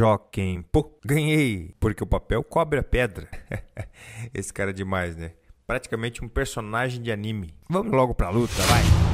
Joaquim. Pô, ganhei! Porque o papel cobre a pedra. Esse cara é demais, né? Praticamente um personagem de anime. Vamos logo pra luta, vai!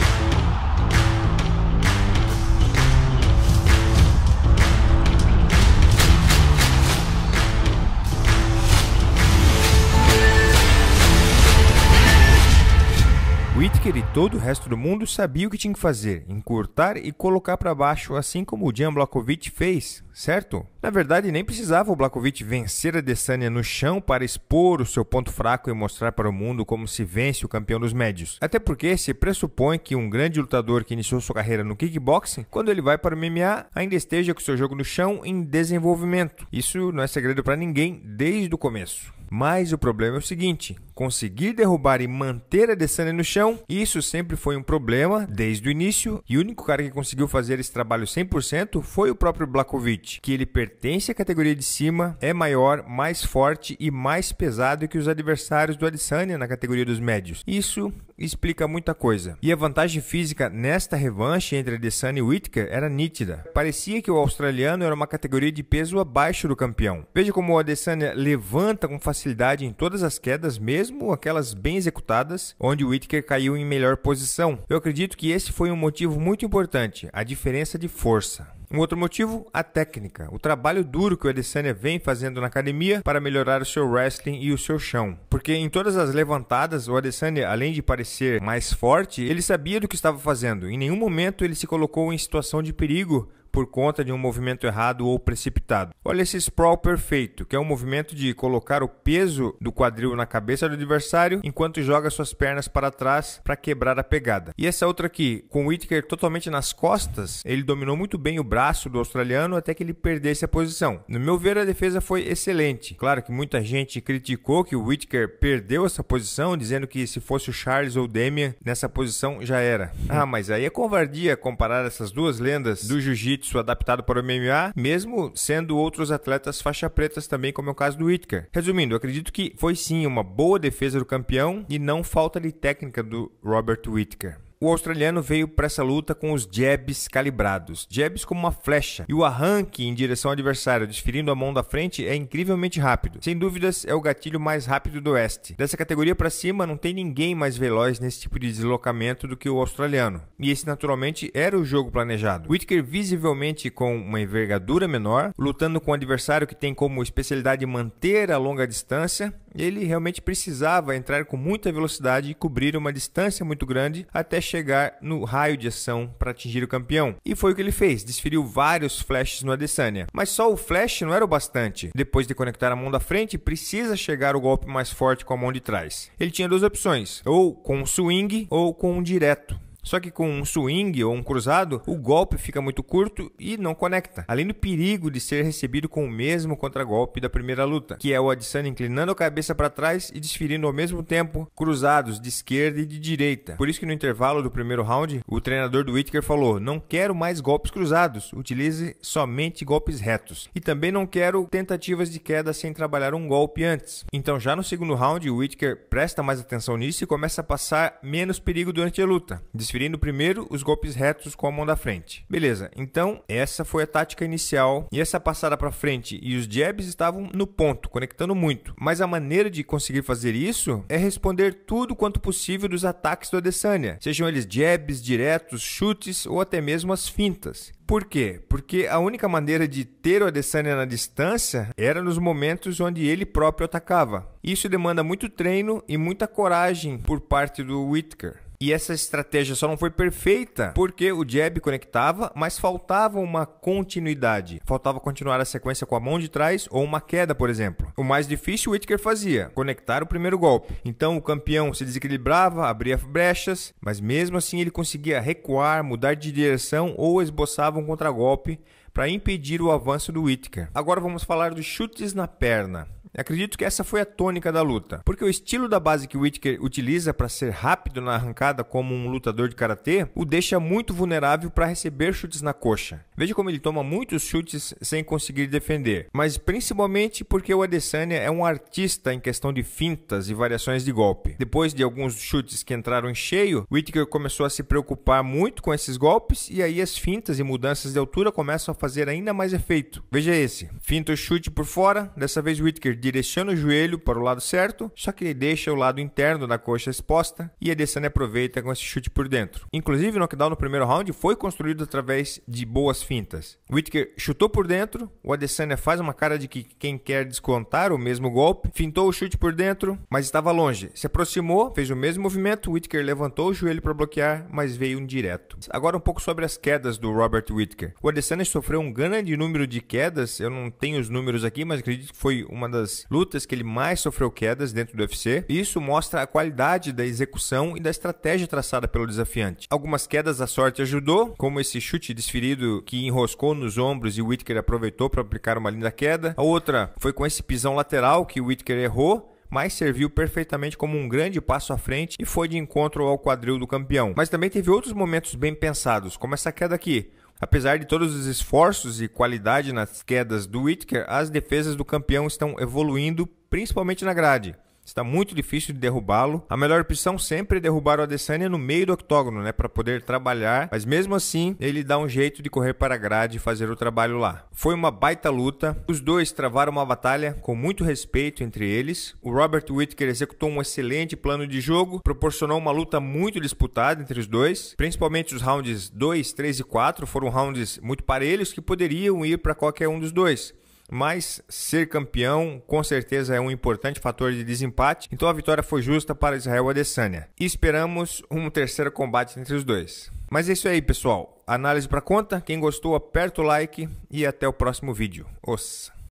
e todo o resto do mundo sabia o que tinha que fazer, encurtar e colocar para baixo, assim como o Jan Blakovic fez, certo? Na verdade, nem precisava o Blakovic vencer a Desania no chão para expor o seu ponto fraco e mostrar para o mundo como se vence o campeão dos médios. Até porque se pressupõe que um grande lutador que iniciou sua carreira no kickboxing, quando ele vai para o MMA, ainda esteja com seu jogo no chão em desenvolvimento. Isso não é segredo para ninguém desde o começo. Mas o problema é o seguinte: conseguir derrubar e manter a Adesanya no chão, isso sempre foi um problema desde o início. E o único cara que conseguiu fazer esse trabalho 100% foi o próprio Blakovic, que ele pertence à categoria de cima, é maior, mais forte e mais pesado que os adversários do Adesanya na categoria dos médios. Isso explica muita coisa. E a vantagem física nesta revanche entre Adesanya e Whitaker era nítida. Parecia que o australiano era uma categoria de peso abaixo do campeão. Veja como o Adesanya levanta com facilidade em todas as quedas mesmo mesmo aquelas bem executadas, onde o caiu em melhor posição. Eu acredito que esse foi um motivo muito importante, a diferença de força. Um outro motivo, a técnica. O trabalho duro que o Adesanya vem fazendo na academia para melhorar o seu wrestling e o seu chão. Porque em todas as levantadas, o Adesanya, além de parecer mais forte, ele sabia do que estava fazendo. Em nenhum momento ele se colocou em situação de perigo por conta de um movimento errado ou precipitado. Olha esse sprawl perfeito, que é um movimento de colocar o peso do quadril na cabeça do adversário enquanto joga suas pernas para trás para quebrar a pegada. E essa outra aqui, com o totalmente nas costas, ele dominou muito bem o braço do australiano até que ele perdesse a posição. No meu ver, a defesa foi excelente. Claro que muita gente criticou que o Whittaker perdeu essa posição, dizendo que se fosse o Charles ou o Demian nessa posição já era. Ah, mas aí é covardia comparar essas duas lendas do jiu-jitsu jiu-jitsu adaptado para o MMA, mesmo sendo outros atletas faixa pretas também, como é o caso do Whitaker. Resumindo, acredito que foi sim uma boa defesa do campeão e não falta de técnica do Robert Whitaker o australiano veio para essa luta com os jabs calibrados, jabs como uma flecha, e o arranque em direção ao adversário, desferindo a mão da frente, é incrivelmente rápido. Sem dúvidas, é o gatilho mais rápido do oeste. Dessa categoria para cima, não tem ninguém mais veloz nesse tipo de deslocamento do que o australiano, e esse naturalmente era o jogo planejado. Whitaker, visivelmente com uma envergadura menor, lutando com um adversário que tem como especialidade manter a longa distância, ele realmente precisava entrar com muita velocidade e cobrir uma distância muito grande até chegar no raio de ação para atingir o campeão. E foi o que ele fez, desferiu vários flashes no Adesanya. Mas só o flash não era o bastante. Depois de conectar a mão da frente, precisa chegar o golpe mais forte com a mão de trás. Ele tinha duas opções, ou com um swing ou com um direto. Só que com um swing ou um cruzado, o golpe fica muito curto e não conecta. Além do perigo de ser recebido com o mesmo contragolpe da primeira luta, que é o Adesanya inclinando a cabeça para trás e desferindo ao mesmo tempo cruzados de esquerda e de direita. Por isso que no intervalo do primeiro round, o treinador do Whitaker falou: "Não quero mais golpes cruzados, utilize somente golpes retos". E também não quero tentativas de queda sem trabalhar um golpe antes. Então já no segundo round, o Whitaker presta mais atenção nisso e começa a passar menos perigo durante a luta desferindo primeiro os golpes retos com a mão da frente. Beleza, então essa foi a tática inicial e essa passada para frente e os jabs estavam no ponto, conectando muito. Mas a maneira de conseguir fazer isso é responder tudo quanto possível dos ataques do Adesanya, sejam eles jabs, diretos, chutes ou até mesmo as fintas. Por quê? Porque a única maneira de ter o Adesanya na distância era nos momentos onde ele próprio atacava. Isso demanda muito treino e muita coragem por parte do Whitaker. E essa estratégia só não foi perfeita porque o jab conectava, mas faltava uma continuidade. Faltava continuar a sequência com a mão de trás ou uma queda, por exemplo. O mais difícil o Whitaker fazia, conectar o primeiro golpe. Então o campeão se desequilibrava, abria brechas, mas mesmo assim ele conseguia recuar, mudar de direção ou esboçava um contragolpe para impedir o avanço do Whitaker. Agora vamos falar dos chutes na perna. Acredito que essa foi a tônica da luta, porque o estilo da base que Whitaker utiliza para ser rápido na arrancada como um lutador de karatê o deixa muito vulnerável para receber chutes na coxa. Veja como ele toma muitos chutes sem conseguir defender, mas principalmente porque o Adesanya é um artista em questão de fintas e variações de golpe. Depois de alguns chutes que entraram em cheio, Whitaker começou a se preocupar muito com esses golpes e aí as fintas e mudanças de altura começam a fazer ainda mais efeito. Veja esse, finta o chute por fora, dessa vez Whitaker direciona o joelho para o lado certo, só que ele deixa o lado interno da coxa exposta e Adesanya aproveita com esse chute por dentro. Inclusive, o knockdown no primeiro round foi construído através de boas fintas. Whitaker chutou por dentro, o Adesanya faz uma cara de que quem quer descontar o mesmo golpe, fintou o chute por dentro, mas estava longe. Se aproximou, fez o mesmo movimento, Whitaker levantou o joelho para bloquear, mas veio um direto. Agora um pouco sobre as quedas do Robert Whitaker. O Adesanya sofreu um grande número de quedas, eu não tenho os números aqui, mas acredito que foi uma das lutas que ele mais sofreu quedas dentro do UFC. Isso mostra a qualidade da execução e da estratégia traçada pelo desafiante. Algumas quedas a sorte ajudou, como esse chute desferido que enroscou nos ombros e Whitaker aproveitou para aplicar uma linda queda. A outra foi com esse pisão lateral que Whitaker errou, mas serviu perfeitamente como um grande passo à frente e foi de encontro ao quadril do campeão. Mas também teve outros momentos bem pensados, como essa queda aqui. Apesar de todos os esforços e qualidade nas quedas do Whitaker, as defesas do campeão estão evoluindo, principalmente na grade. Está muito difícil de derrubá-lo. A melhor opção sempre é derrubar o Adesanya no meio do octógono, né, para poder trabalhar, mas mesmo assim, ele dá um jeito de correr para a grade e fazer o trabalho lá. Foi uma baita luta. Os dois travaram uma batalha com muito respeito entre eles. O Robert Whitaker executou um excelente plano de jogo, proporcionou uma luta muito disputada entre os dois, principalmente os rounds 2, 3 e 4 foram rounds muito parelhos que poderiam ir para qualquer um dos dois mas ser campeão com certeza é um importante fator de desempate, então a vitória foi justa para Israel Adesanya. E esperamos um terceiro combate entre os dois. Mas é isso aí, pessoal. Análise para conta. Quem gostou, aperta o like e até o próximo vídeo. Ossa!